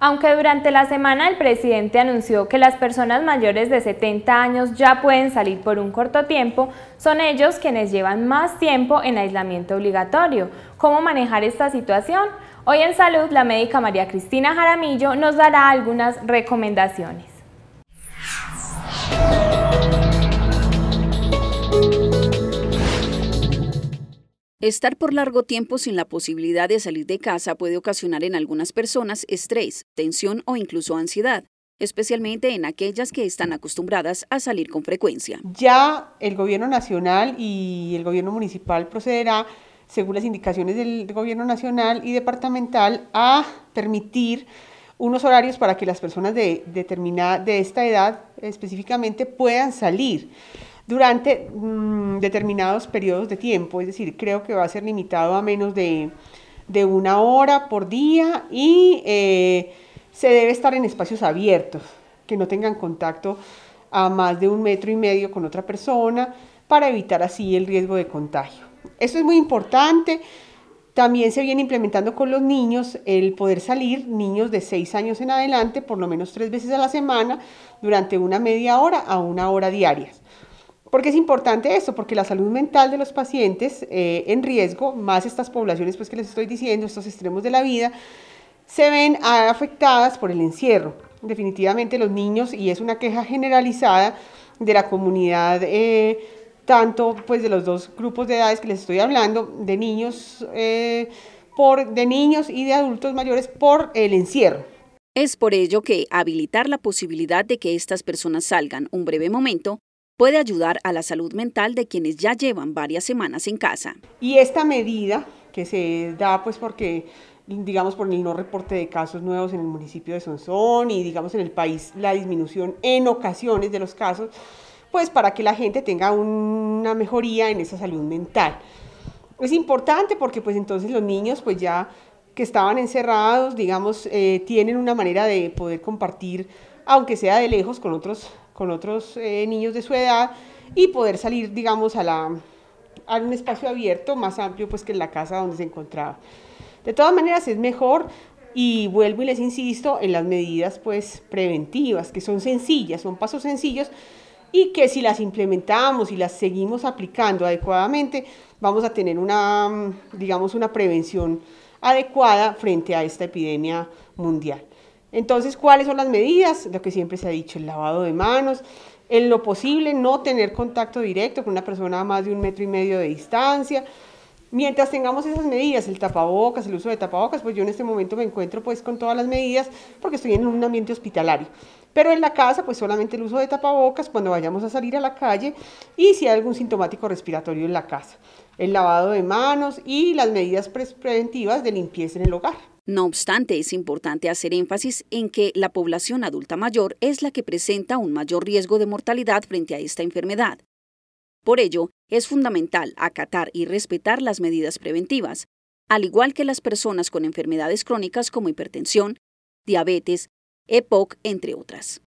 Aunque durante la semana el presidente anunció que las personas mayores de 70 años ya pueden salir por un corto tiempo, son ellos quienes llevan más tiempo en aislamiento obligatorio. ¿Cómo manejar esta situación? Hoy en Salud, la médica María Cristina Jaramillo nos dará algunas recomendaciones. Estar por largo tiempo sin la posibilidad de salir de casa puede ocasionar en algunas personas estrés, tensión o incluso ansiedad, especialmente en aquellas que están acostumbradas a salir con frecuencia. Ya el gobierno nacional y el gobierno municipal procederá, según las indicaciones del gobierno nacional y departamental, a permitir unos horarios para que las personas de, determinada, de esta edad específicamente puedan salir durante mm, determinados periodos de tiempo, es decir, creo que va a ser limitado a menos de, una hora por día y eh, se debe estar en espacios abiertos, que no tengan contacto a más de un metro y medio con otra persona para evitar así el riesgo de contagio. Esto es muy importante. También se viene implementando con los niños el poder salir, niños de 6 años en adelante, por lo menos tres veces a la semana, durante una media hora a una hora diarias. Porque es importante esto, porque la salud mental de los pacientes eh, en riesgo, más estas poblaciones pues, que les estoy diciendo, estos extremos de la vida, se ven afectadas por el encierro. Definitivamente los niños, y es una queja generalizada de la comunidad, eh, tanto pues de los dos grupos de edades que les estoy hablando, de niños, eh, por, de niños y de adultos mayores por el encierro. Es por ello que habilitar la posibilidad de que estas personas salgan un breve momento puede ayudar a la salud mental de quienes ya llevan varias semanas en casa. Y esta medida que se da pues porque digamos por el no reporte de casos nuevos en el municipio de Sonsón y digamos en el país la disminución en ocasiones de los casos, pues para que la gente tenga una mejoría en esa salud mental. Es importante porque pues entonces los niños pues ya que estaban encerrados, digamos, eh, tienen una manera de poder compartir, aunque sea de lejos, con otros con otros eh, niños de su edad y poder salir, digamos, a, un espacio abierto más amplio pues que en la casa donde se encontraba. De todas maneras es mejor y vuelvo y les insisto en las medidas pues preventivas que son sencillas, son pasos sencillos y que si las implementamos y las seguimos aplicando adecuadamente, vamos a tener una, digamos, una prevención adecuada frente a esta epidemia mundial. Entonces, ¿cuáles son las medidas? Lo que siempre se ha dicho, el lavado de manos, en lo posible no tener contacto directo con una persona a más de un metro y medio de distancia. Mientras tengamos esas medidas, el tapabocas, el uso de tapabocas, pues yo en este momento me encuentro pues con todas las medidas porque estoy en un ambiente hospitalario. Pero en la casa, pues solamente el uso de tapabocas cuando vayamos a salir a la calle y si hay algún sintomático respiratorio en la casa. El lavado de manos y las medidas preventivas de limpieza en el hogar. No obstante, es importante hacer énfasis en que la población adulta mayor es la que presenta un mayor riesgo de mortalidad frente a esta enfermedad. Por ello, es fundamental acatar y respetar las medidas preventivas, al igual que las personas con enfermedades crónicas como hipertensión, diabetes, EPOC, entre otras.